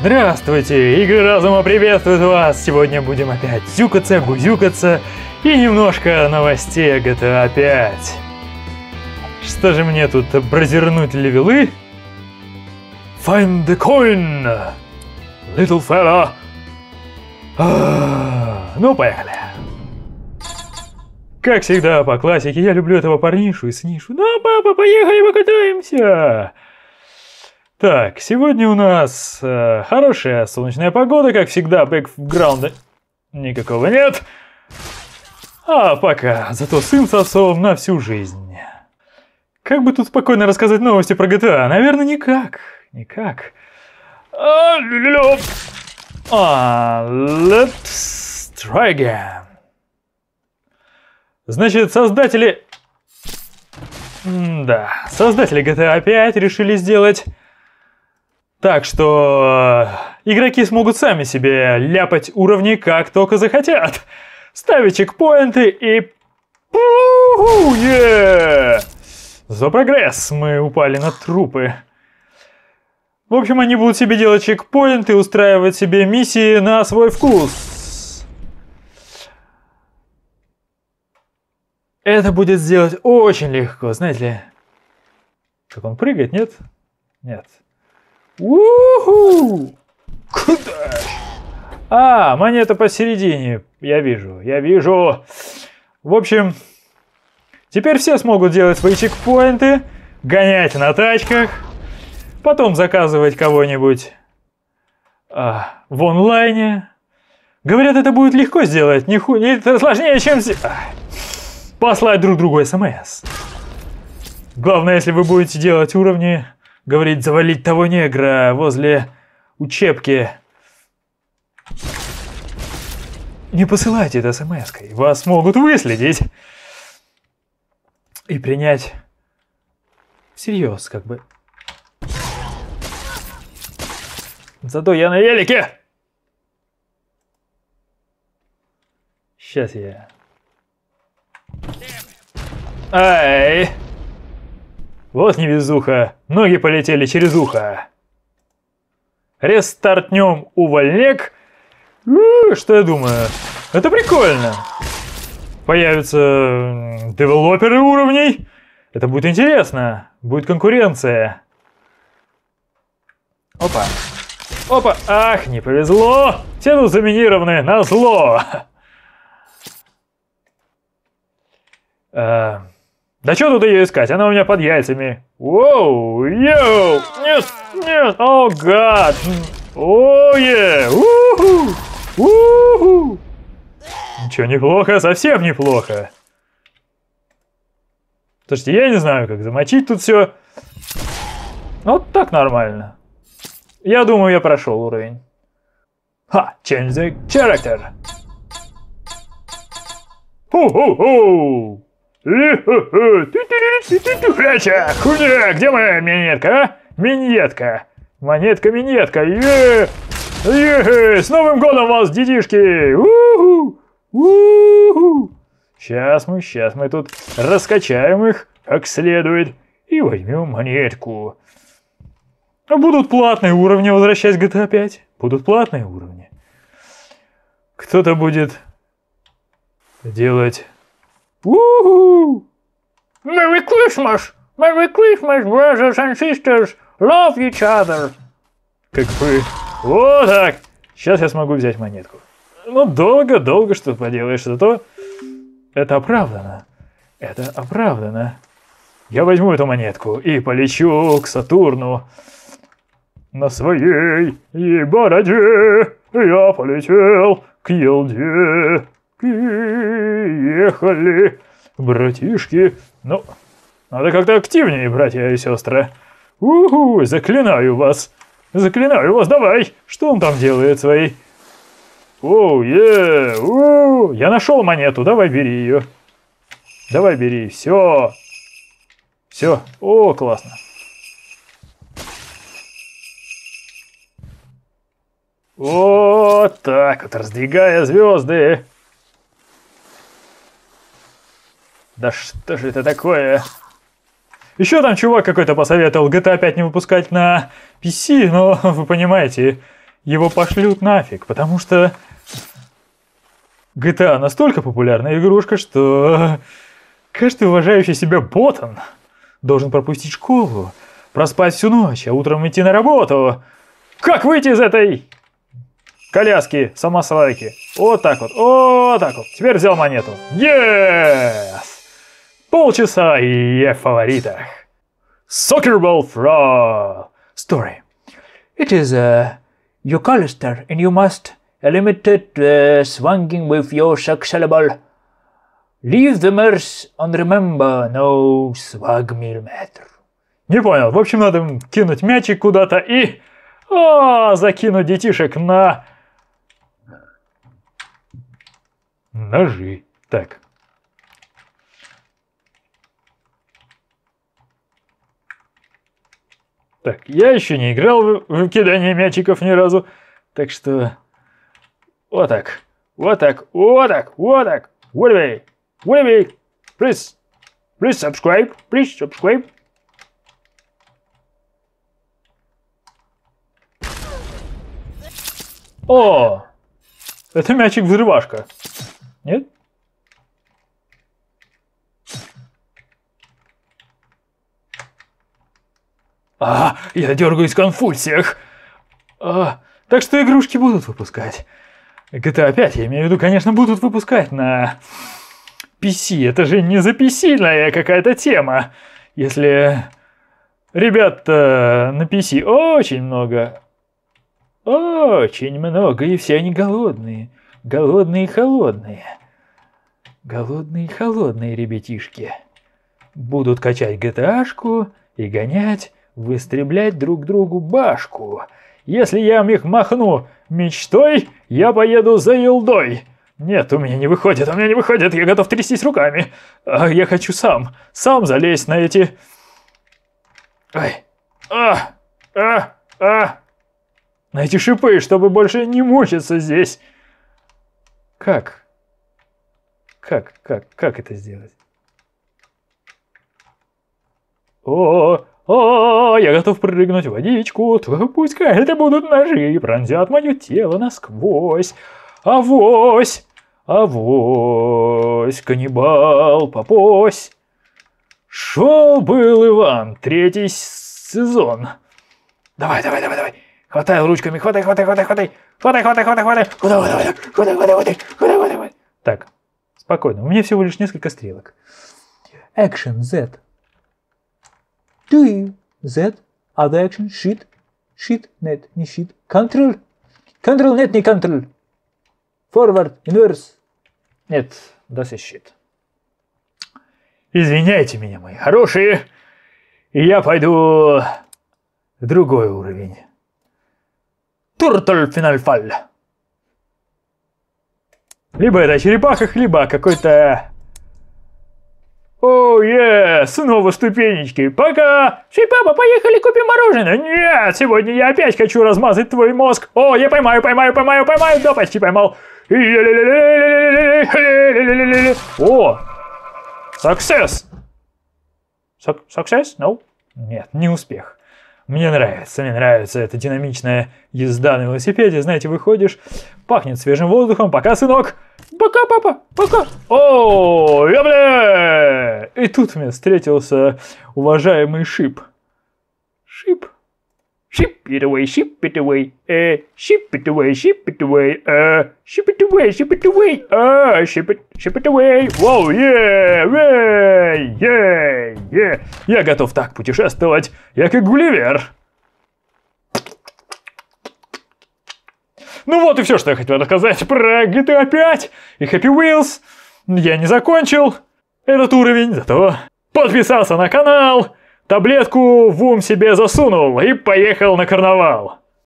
Здравствуйте! Игры разума приветствует вас! Сегодня будем опять зюкаться, гузюкаться и немножко новостей GTA 5. А Что же мне тут, бразернуть левелы? Find the coin! Little fella! А -а -а. Ну, поехали! Как всегда, по классике, я люблю этого парнишу и снишу. Ну, а, папа, поехали покатаемся! Так, сегодня у нас э, хорошая солнечная погода, как всегда, бэкграунда никакого нет. А пока, зато сын с отцом на всю жизнь. Как бы тут спокойно рассказать новости про GTA? А? Наверное, никак. Никак. А, let's try again. Значит, создатели... М да, создатели GTA 5 а решили сделать так что э, игроки смогут сами себе ляпать уровни как только захотят, ставить чекпоинты и... За прогресс мы упали на трупы. В общем, они будут себе делать чекпоинты, устраивать себе миссии на свой вкус. Это будет сделать очень легко, знаете ли. Как он прыгает, нет? Нет. Уху! Куда? А, монета посередине. Я вижу, я вижу. В общем, теперь все смогут делать свои чекпоинты, гонять на тачках, потом заказывать кого-нибудь а, в онлайне. Говорят, это будет легко сделать, не ху... это сложнее, чем... А, послать друг другу смс. Главное, если вы будете делать уровни Говорит, завалить того негра возле учебки. Не посылайте это смс -кой. вас могут выследить. И принять всерьез, как бы. Зато я на велике! Сейчас я... Эй! Вот невезуха, ноги полетели через ухо. Рестартнем увольнек. Ну, что я думаю? Это прикольно. Появятся девелоперы уровней. Это будет интересно. Будет конкуренция. Опа. Опа. Ах, не повезло. Все тут заминированы на зло. Uh... Да что тут ее искать? Она у меня под яйцами. Воу, йоу, нет, нет, о гад, о е, уху, уху. Ничего, неплохо, совсем неплохо. Слушайте, я не знаю, как замочить тут все. Ну, вот так нормально. Я думаю, я прошел уровень. Ха, change the character. Ху-ху-ху! Хуля, где моя минетка, а? Минетка. Монетка, минетка. Е -е С Новым годом вас, детишки! Сейчас мы, сейчас мы тут раскачаем их как следует и возьмем монетку. Будут платные уровни, возвращать GTA 5. Будут платные уровни. Кто-то будет делать Woohoo! Merry Christmas! Merry Christmas, brothers and sisters! Love each other! Как вы... Вот так! Сейчас я смогу взять монетку. Ну, долго-долго что поделаешь, зато это оправдано. Это оправдано. Я возьму эту монетку и полечу к Сатурну. На своей ебороде я полетел к Елде. «Приехали, братишки!» «Ну, надо как-то активнее, братья и сестры!» «Уху, заклинаю вас! Заклинаю вас, давай! Что он там делает своей?» «Оу, е, у, я нашел монету, давай бери ее!» «Давай бери, все!» «Все, о, классно!» Вот так вот, раздвигая звезды. Да что же это такое? Еще там чувак какой-то посоветовал GTA 5 не выпускать на PC, но вы понимаете, его пошлют нафиг, потому что GTA настолько популярная игрушка, что каждый уважающий себя ботан должен пропустить школу, проспать всю ночь, а утром идти на работу. Как выйти из этой коляски, самосвалки? Вот так вот, вот так вот. Теперь взял монету. Yes! Полчаса и я в фаворитах. Soccer ball throw. Story. It is a Eucalister and you must eliminate the uh, swanging with your successable. Leave the mercy and remember no swag millimeter. Не понял. В общем, надо кинуть мячик куда-то и... О, закинуть детишек на... Ножи. Так, Так, я еще не играл в, кидание мячиков ни разу, так что... Вот так, вот так, вот так, вот так. What away, плиз, плиз, subscribe, плиз, subscribe. О! Это мячик-взрывашка. Нет? А, я дергаюсь в конфульсиях. А, так что игрушки будут выпускать. GTA 5, а я имею в виду, конечно, будут выпускать на PC. Это же не за PC какая-то тема. Если ребят на PC очень много, очень много, и все они голодные. Голодные и холодные. Голодные и холодные ребятишки. Будут качать GTA-шку и гонять Выстреблять друг другу башку. Если я им их махну мечтой, я поеду за елдой. Нет, у меня не выходит, у меня не выходит, я готов трястись руками. А я хочу сам, сам залезть на эти... Ай, а, а, а, на эти шипы, чтобы больше не мучиться здесь. Как? Как, как, как это сделать? О, о, о, я готов прыгнуть в водичку, пускай это будут ножи, и пронзят мое тело насквозь. Авось! Авось, каннибал, попось! Шел был Иван, третий сезон. Давай, давай, давай, давай. Хватай ручками, хватай, хватай, хватай, хватай. Хватай, хватай, хватай, хватай. Хватай, ну, хватай, хватай, хватай, хватай, хватай, хватай, хватай. Так, спокойно. У меня всего лишь несколько стрелок. Action Z. Ты. Z, other action, sheet, sheet, нет, не sheet, control, control, нет, не control, forward, inverse, нет, das ist sheet. Извиняйте меня, мои хорошие, и я пойду в другой уровень. Turtle Final Fall. Либо это черепаха, либо какой-то «О, е, снова ступенечки, пока!» «Чей, папа, поехали купим мороженое!» «Нет, сегодня я опять хочу размазать твой мозг!» «О, я поймаю, поймаю, поймаю, поймаю!» «Да, почти поймал!» «О! Success!» «Success? No?» «Нет, не успех!» Мне нравится, мне нравится эта динамичная езда на велосипеде. Знаете, выходишь, пахнет свежим воздухом. Пока, сынок! Пока, папа, пока. О, я, бля! И тут мне встретился уважаемый Шип. Шип. Ship it away, ship it away, э, ship it away, ship it away, э, ship it away, ship it away, э, ship it, ship it away, wow, yeah, yeah, yeah, yeah. Я готов так путешествовать, я как Гулливер. Ну вот и все, что я хотел рассказать про GTA 5 и Happy Wheels. Я не закончил этот уровень, зато подписался на канал, таблетку в ум себе засунул и поехал на карнавал.